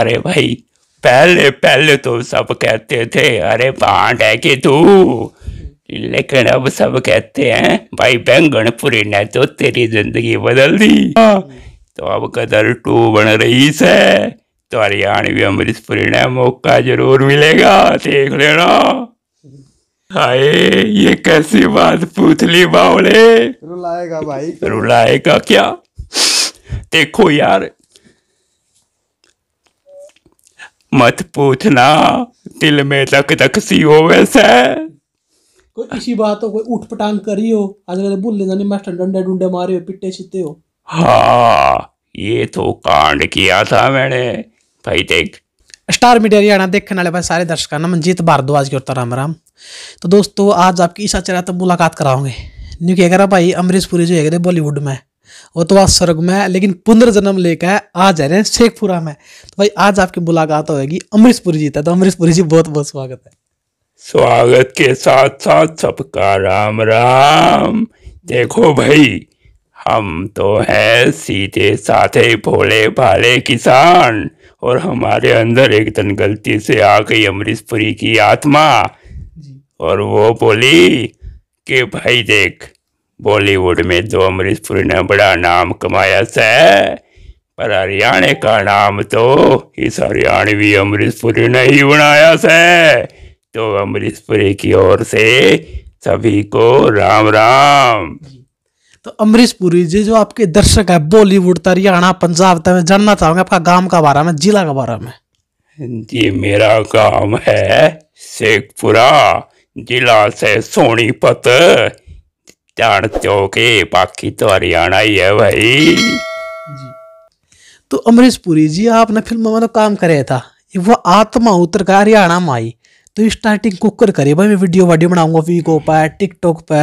अरे भाई पहले पहले तो सब कहते थे अरे बांट है कि तू लेकिन अब सब कहते हैं भाई बैंगनपुरी ने तो तेरी जिंदगी बदल दी तो अब कदर टू बन रही से तो हरियाणवी अमृतपुरी ने मौका जरूर मिलेगा देख लेना हाय ये कैसी बात पूछ ली बावले रुलाएगा भाई रुलाएगा क्या देखो यार मत पूछना दिल में धक धक सी हो वैसे कोई किसी बात हो कोई उठ पटान करी हो आजकल तो भूल जाने मास्टर डंडे डुंडे मारे हो पिट्टे छिट्टे हो हाँ ये तो कांड किया था मैंने भाई देख स्टार मीडिया हरियाणा देखने वाले भाई सारे दर्शक ना मनजीत भारद्वाज की ओर तो राम राम तो दोस्तों आज आपकी इस आचार्य तो मुलाकात कराओगे न्यू कह रहा भाई अमरीश पुरी जो है बॉलीवुड में तो ओतवा स्वर्ग में है लेकिन पुनर्जन्म लेकर आज आ रहे हैं शेखपुरा में तो भाई आज आपकी मुलाकात होगी अमरीशपुरी जी तो अमरीशपुरी जी बहुत बहुत स्वागत है स्वागत के साथ साथ सबका राम राम देखो भाई हम तो हैं सीधे साधे भोले भाले किसान और हमारे अंदर एक दिन गलती से आ गई अमरीशपुरी की आत्मा और वो बोली कि भाई देख बॉलीवुड में तो अमरीश पुरी ने बड़ा नाम कमाया है पर हरियाणा का नाम तो इस हरियाणवी अमरीश पुरी ने ही बनाया है तो अमरीश पुरी की ओर से सभी को राम राम तो अमरीश पुरी जी जो आपके दर्शक है बॉलीवुड तो हरियाणा पंजाब तक तो मैं जानना चाहूंगा आपका गांव का बारे में जिला का बारे में जी मेरा गांव है शेखपुरा जिला से सोनीपत जान चौके बाकी तो हरियाणा ही है भाई तो अमरीश पुरी जी आपने फिल्म में तो काम करे था वो आत्मा उतर कर हरियाणा में आई तो स्टार्टिंग कुकर करे भाई मैं वीडियो वाडियो बनाऊंगा वीको पर टिकटॉक पे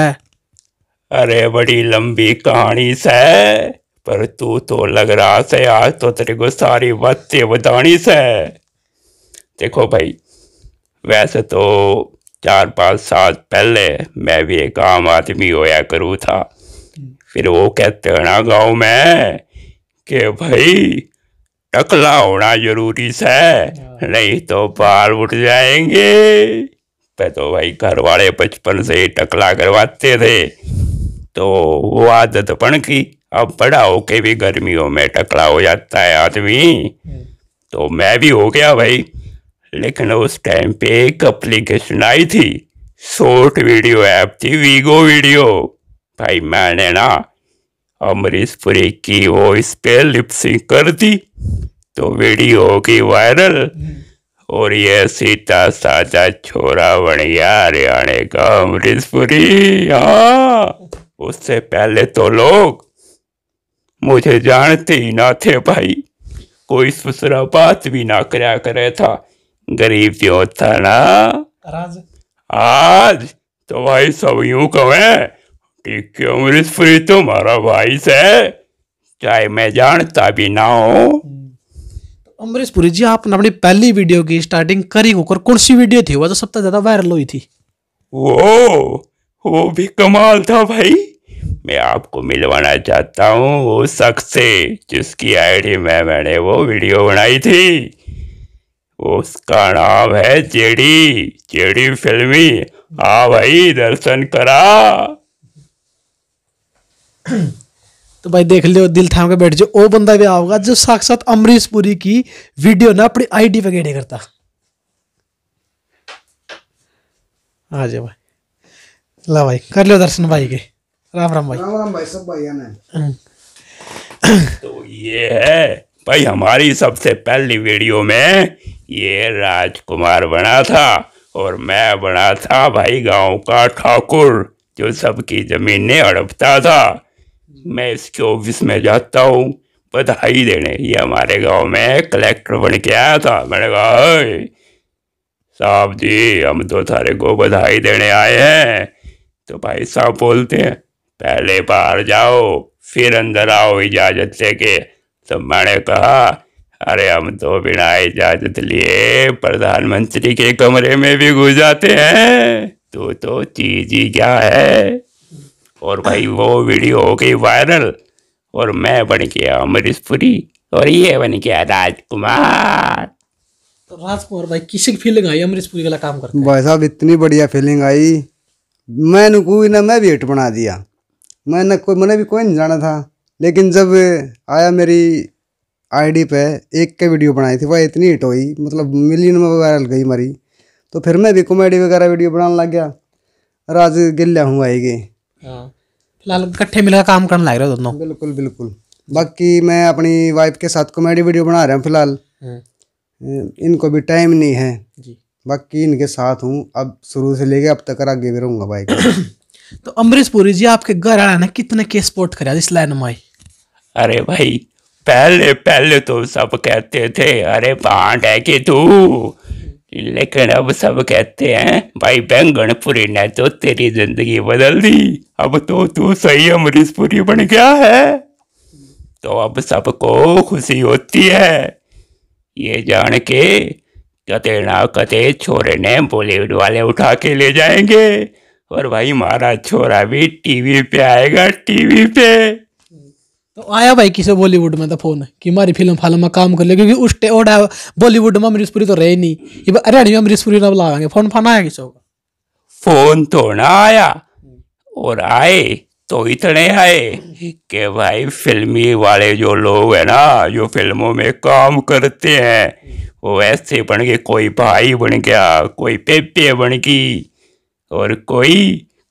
अरे बड़ी लंबी कहानी से पर तू तो लग रहा से आज तो तेरे को सारी बातें बतानी से देखो भाई वैसे तो चार पाँच साल पहले मैं भी एक आम आदमी होया करूँ था फिर वो कहते हैं ना गाँव में कि भाई टकला होना जरूरी है हाँ। नहीं तो बाल उठ जाएंगे पे तो भाई घर वाले बचपन से ही टकला करवाते थे तो वो आदत पड़ की अब बड़ा होके भी गर्मियों में टकला हो जाता है आदमी हाँ। तो मैं भी हो गया भाई लेकिन उस टाइम पे एक अप्लीकेशन आई थी शॉर्ट वीडियो ऐप थी वीगो वीडियो भाई मैंने ना अमरीश पुरी की वो इस पे लिपसिंग कर दी तो वीडियो की वायरल और ये सीता साजा छोरा बढ़िया हरियाणा का अमरीश पुरी हाँ उससे पहले तो लोग मुझे जानते ही ना थे भाई कोई सुसरा बात भी ना करा करे था गरीब जो था ना आज तो भाई सब यूं कहे कि फ्री भाई से चाहे मैं जानता भी ना हूँ तो अमरीश पुरी जी आपने अपनी पहली वीडियो की स्टार्टिंग करी होकर कौन सी वीडियो थी वो तो सबसे ज्यादा वायरल हुई थी वो वो भी कमाल था भाई मैं आपको मिलवाना चाहता हूँ वो शख्स से जिसकी आईडी में मैंने वो वीडियो बनाई थी उसका नाम है चेड़ी चेड़ी फिल्मी आ भाई दर्शन करा तो भाई देख लियो दिल थाम के बैठ जो वो बंदा भी आओगा जो साक्षात अमरीश पुरी की वीडियो ना अपनी आईडी पे गेड़े करता आ जाओ भाई ला भाई कर लो दर्शन भाई के राम राम भाई राम राम भाई सब भाई ने हम्म। तो ये है भाई हमारी सबसे पहली वीडियो में ये राजकुमार बना था और मैं बना था भाई गांव का ठाकुर जो सबकी ज़मीनें हड़पता था मैं इसके ऑफिस में जाता हूँ बधाई देने ये हमारे गांव में कलेक्टर बन के आया था मैंने कहा साहब जी हम तो सारे को बधाई देने आए हैं तो भाई साहब बोलते हैं पहले बाहर जाओ फिर अंदर आओ इजाज़त लेके तो मैंने कहा अरे हम तो बिना इजाजत लिए प्रधानमंत्री के कमरे में भी घुस जाते हैं तो तो चीज ही क्या है और भाई वो वीडियो हो गई वायरल और मैं बन गया अमरीश पुरी और ये बन गया राजकुमार तो राजकुमार भाई किसी की फीलिंग आई अमरीश पुरी वाला काम कर भाई साहब इतनी बढ़िया फीलिंग आई मैंने कोई ना मैं भी हिट बना दिया मैंने कोई मैंने भी कोई नहीं जाना था लेकिन जब आया मेरी आईडी पे एक के वीडियो बनाई थी वह इतनी हिट हुई मतलब मिलियन में वायरल गई मरी तो फिर मैं भी कॉमेडी वगैरह वीडियो बनाने लग गया राज गिल्ला हूँ हाँ। आएगी फिलहाल इकट्ठे मिलकर काम करने लग रहे हो दोनों बिल्कुल बिल्कुल बाकी मैं अपनी वाइफ के साथ कॉमेडी वीडियो बना रहा हूँ फिलहाल हाँ। इनको भी टाइम नहीं है जी बाकी इनके साथ हूँ अब शुरू से लेके अब तक आगे भी रहूँगा भाई तो अमरीश पुरी जी आपके घर आने कितने केस पोर्ट कर अरे भाई पहले पहले तो सब कहते थे अरे पांड है कि तू लेकिन अब सब कहते हैं भाई बैंगनपुरी ने तो तेरी जिंदगी बदल दी अब तो तू सही अमरीशपुरी बन गया है तो अब सबको खुशी होती है ये जान के कते ना कते छोरे ने बॉलीवुड वाले उठा के ले जाएंगे और भाई मारा छोरा भी टीवी पे आएगा टीवी पे तो आया भाई किसे बॉलीवुड में था तो फोन कि मारी फिल्म फालम में काम कर ले क्योंकि उस ओडा बॉलीवुड में अमरीश तो रहे नहीं अरे हरियाणवी में अमरीश पुरी ना लाएंगे फोन फान आया किसो फोन तो ना आया और आए तो इतने आए कि भाई फिल्मी वाले जो लोग है ना जो फिल्मों में काम करते हैं वो ऐसे बन गए कोई भाई बन गया कोई पेपे बन गई और कोई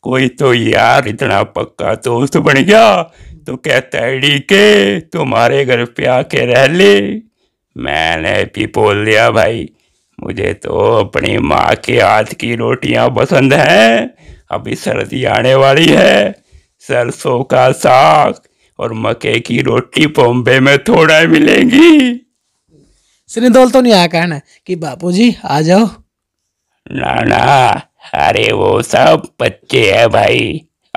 कोई तो यार इतना पक्का दोस्त बन गया तो कहता है डीके तुम्हारे घर पे आके रह ले मैंने भी बोल दिया भाई मुझे तो अपनी माँ के हाथ की रोटियाँ पसंद हैं अभी सर्दी आने वाली है सरसों का साग और मके की रोटी बॉम्बे में थोड़ा मिलेंगी श्रीधोल तो नहीं आया कहना कि बापूजी आ जाओ ना ना अरे वो सब बच्चे हैं भाई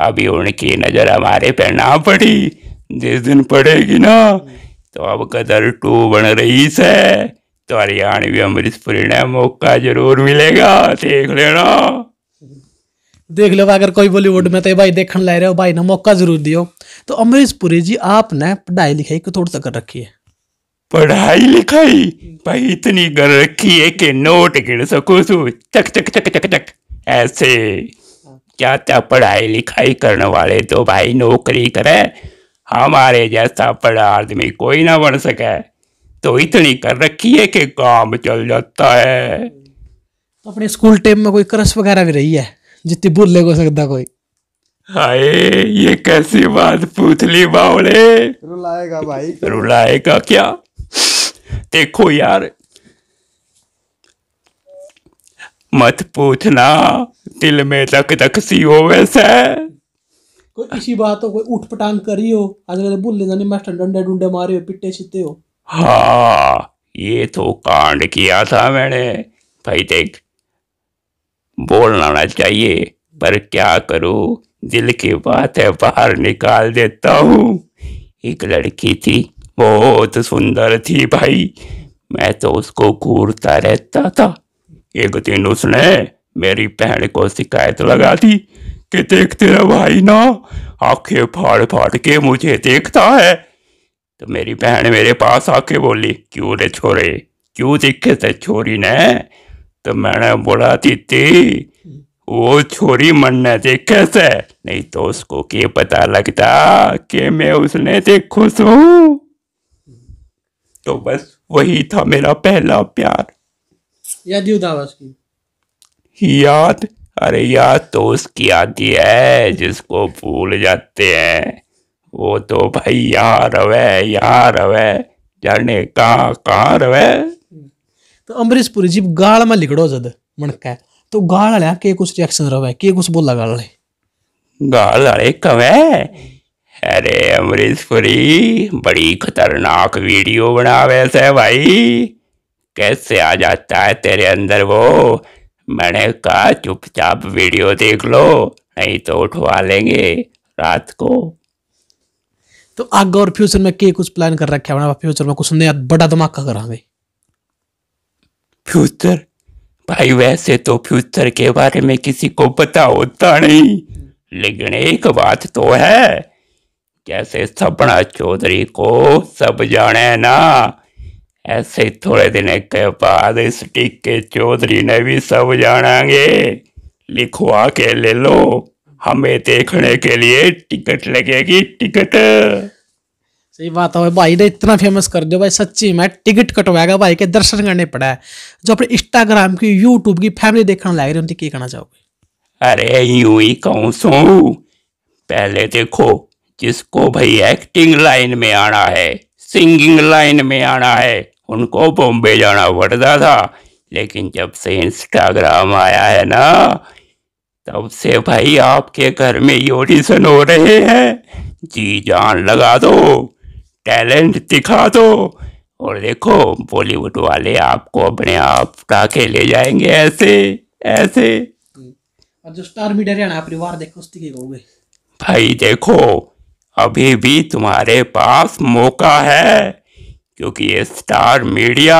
अभी उनकी नज़र हमारे पर ना पड़ी जिस दिन पड़ेगी ना तो अब कदर टू बन रही से तो हरियाणवी अमृत ने मौका जरूर मिलेगा देख लेना देख लो अगर कोई बॉलीवुड में तो भाई देखने ला रहे हो भाई ना मौका जरूर दियो तो अमरीश पुरी जी आपने पढ़ाई लिखाई को थोड़ा सा कर रखी है पढ़ाई लिखाई भाई इतनी कर रखी है कि नोट गिन सको तू चक चक चक चक चक ऐसे क्या क्या पढ़ाई लिखाई करने वाले तो भाई नौकरी करे हमारे जैसा पढ़ा आदमी कोई ना बन सके तो इतनी कर रखी है कि काम चल जाता है तो अपने स्कूल टाइम में कोई क्रश वगैरह भी रही है जितनी भूल को सकता कोई हाय ये कैसी बात पूछ ली बावले रुलाएगा भाई रुलाएगा क्या देखो यार मत पूछना दिल में धक धक सी हो वैसे कोई इसी बात हो कोई उठ पटांग करी हो आज आजकल बुल्ले तो जाने मास्टर डंडे डुंडे मारे हो पिट्टे छिट्टे हो हाँ ये तो कांड किया था मैंने भाई देख बोलना ना चाहिए पर क्या करूं दिल की बात है बाहर निकाल देता हूँ एक लड़की थी बहुत सुंदर थी भाई मैं तो उसको घूरता रहता था एक दिन उसने मेरी बहन को शिकायत लगा दी कि देख तेरा भाई ना आंखें फाड़ फाड़ के मुझे देखता है तो मेरी बहन मेरे पास आके बोली क्यों रे छोरे क्यों देखे थे छोरी ने तो मैंने बोला दीदी वो छोरी मन ने देखे से नहीं तो उसको के पता लगता कि मैं उसने देखो सो हूं तो बस वही था मेरा पहला प्यार याद ही उदावा उसकी याद अरे याद तो उसकी आती है जिसको भूल जाते हैं वो तो भाई यार रवे यार रवे जाने कहाँ कहाँ रवे तो अमरीश पुरी जी गाल में लिखड़ो जद मणका तो गाल वाले के कुछ रिएक्शन रवे के कुछ बोला गाल वाले गाल वाले कवे अरे अमरीश पुरी बड़ी खतरनाक वीडियो बनावे से भाई कैसे आ जाता है तेरे अंदर वो मैंने कहा चुपचाप वीडियो देख लो नहीं तो उठवा लेंगे रात को तो आगे और फ्यूचर में क्या कुछ प्लान कर रखे है फ्यूचर में कुछ नया बड़ा दिमाग का करा फ्यूचर भाई वैसे तो फ्यूचर के बारे में किसी को पता होता नहीं लेकिन एक बात तो है जैसे सपना चौधरी को सब जाने ना ऐसे ही थोड़े दिन के बाद इस टीके चौधरी ने भी सब जाना लिखवा के ले लो हमें देखने के लिए टिकट लगेगी टिकट सही बात है भाई ने इतना फेमस कर दिया भाई सच्ची में टिकट कटवाएगा भाई के दर्शन करने पड़ा है जो अपने इंस्टाग्राम की यूट्यूब की फैमिली देखने लग रही की कहना चाहोगे अरे यूं ही कहूँ सो पहले देखो जिसको भाई एक्टिंग लाइन में आना है सिंगिंग लाइन में आना है उनको बॉम्बे जाना पड़ता था लेकिन जब से इंस्टाग्राम आया है ना तब से भाई आपके घर में ही ऑडिशन हो रहे हैं जी जान लगा दो टैलेंट दिखा दो और देखो बॉलीवुड वाले आपको अपने आप उठा के ले जाएंगे ऐसे ऐसे और जो स्टार डरे ना परिवार देखो उसकी कहोगे भाई देखो अभी भी तुम्हारे पास मौका है क्योंकि ये स्टार मीडिया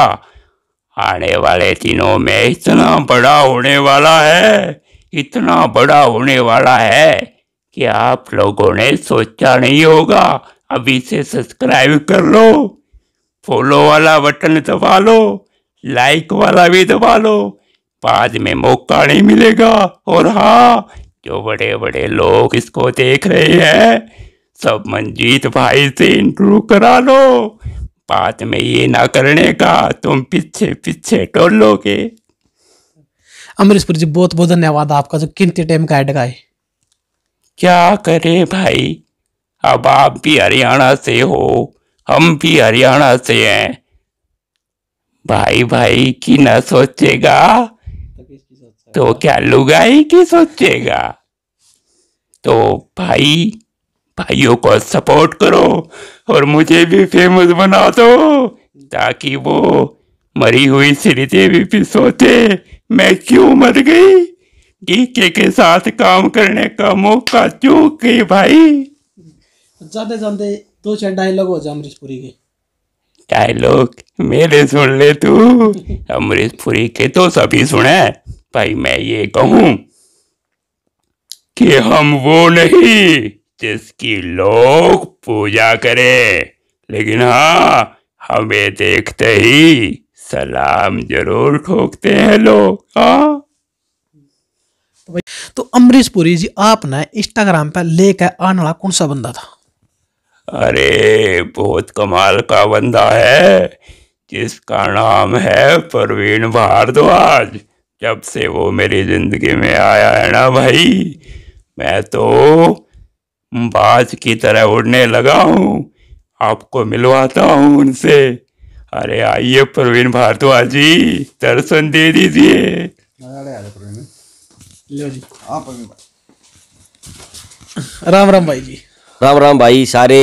आने वाले दिनों में इतना बड़ा होने वाला है इतना बड़ा होने वाला है कि आप लोगों ने सोचा नहीं होगा अभी से सब्सक्राइब कर लो फॉलो वाला बटन दबा लो लाइक वाला भी दबा लो बाद में मौका नहीं मिलेगा और हाँ जो बड़े बड़े लोग इसको देख रहे हैं सब मंजीत भाई से इंटरव्यू करा लो बात में ये ना करने का तुम पीछे पीछे टोलोगे अमरीशपुर जी बहुत बहुत धन्यवाद आपका जो कीमती टाइम गाइड का क्या करे भाई अब आप भी हरियाणा से हो हम भी हरियाणा से हैं भाई भाई की ना सोचेगा तो क्या लुगाई की सोचेगा तो भाई भाइयों को सपोर्ट करो और मुझे भी फेमस बना दो ताकि वो मरी हुई श्रीदेवी भी सोचे मैं क्यों मर गई डीके के साथ काम करने का मौका क्यों गई भाई जाते जाते दो चार डायलॉग हो जाए अमरीश पुरी के डायलॉग मेरे सुन ले तू अमरीश पुरी के तो सभी सुने भाई मैं ये कहूँ कि हम वो नहीं जिसकी लोग पूजा करें लेकिन हाँ हमें देखते ही सलाम जरूर ठोकते हैं लोग हाँ तो अमरीश पुरी जी आपने इंस्टाग्राम पर लेकर आने वाला कौन सा बंदा था अरे बहुत कमाल का बंदा है जिसका नाम है प्रवीण भारद्वाज जब से वो मेरी जिंदगी में आया है ना भाई मैं तो बाज की तरह उड़ने लगा हूँ आपको मिलवाता हूँ उनसे अरे आइए प्रवीण भारद्वाज जी दर्शन दे दीजिए राम राम भाई जी राम राम भाई सारे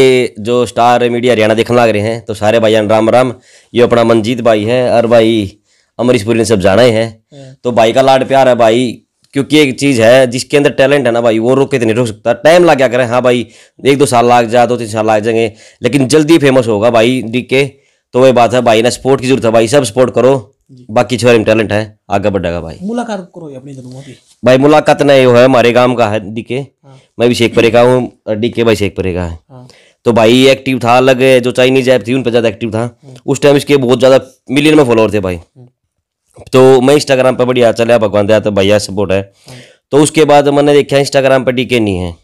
जो स्टार मीडिया हरियाणा देखने लग रहे हैं तो सारे भाई राम राम ये अपना मनजीत भाई है और भाई अमरीशपुरी ने सब जाना ही है हाँ। तो भाई का लाड प्यार है भाई क्योंकि एक चीज़ है जिसके अंदर टैलेंट है ना भाई वो रोक के तो नहीं रोक सकता टाइम लग गया करें हाँ भाई एक दो साल लग जाए दो तीन साल लग जाएंगे लेकिन जल्दी फेमस होगा भाई डी के तो वही बात है भाई ना सपोर्ट की जरूरत है भाई सब सपोर्ट करो बाकी छोरे में टैलेंट है आगे बढ़ेगा भाई मुलाकात करो अपनी भाई मुलाकात ना यो है हमारे गांव का है डी के हाँ। मैं भी शेखपुरे का हूँ डीके भाई शेखपुरे का है हाँ। तो भाई एक्टिव था अलग जो चाइनीज ऐप थी उन पर ज़्यादा एक्टिव था हाँ। उस टाइम इसके बहुत ज़्यादा मिलियन में फॉलोअर थे भाई तो मैं इंस्टाग्राम पर बढ़िया चला भगवान दया तो भैया सपोर्ट है तो उसके बाद मैंने देखा इंस्टाग्राम पर डीके नहीं है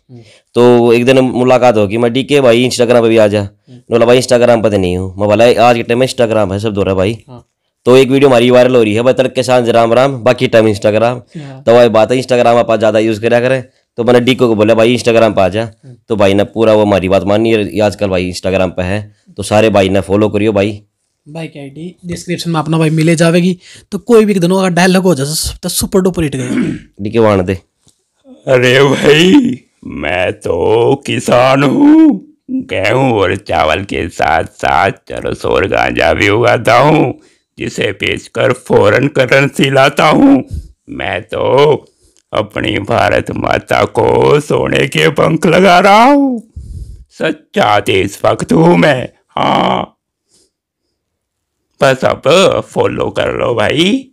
तो एक दिन मुलाकात होगी मैं डीके भाई इंस्टाग्राम पर भी आ जा बोला भाई इंस्टाग्राम पर तो नहीं हूँ मैं बोला आज के टाइम में इंस्टाग्राम है सब दो रहा भाई हाँ। तो एक वीडियो हमारी वायरल हो रही है बतर के साथ राम राम बाकी टाइम हाँ। इंस्टाग्राम तो भाई बात है इंस्टाग्राम आप ज़्यादा यूज़ करा करें तो मैंने डीको को बोला भाई इंस्टाग्राम पर आ जा तो भाई ने पूरा वो हमारी बात मानी है आजकल भाई इंस्टाग्राम पर है तो सारे भाई ने फॉलो करियो भाई बाइक आई डी डिस्क्रिप्शन में अपना भाई मिले जाएगी तो कोई भी दोनों का डायलॉग हो जाए तो सुपर डुपर हिट गए डीके वाण दे अरे भाई मैं तो किसान हूँ गेहूँ और चावल के साथ साथ चरस और गांजा भी उगाता हूँ जिसे बेचकर फॉरेन करेंसी लाता हूँ मैं तो अपनी भारत माता को सोने के पंख लगा रहा हूँ सच्चा देशभक्त हूँ मैं हाँ pasal apa follow kalau baik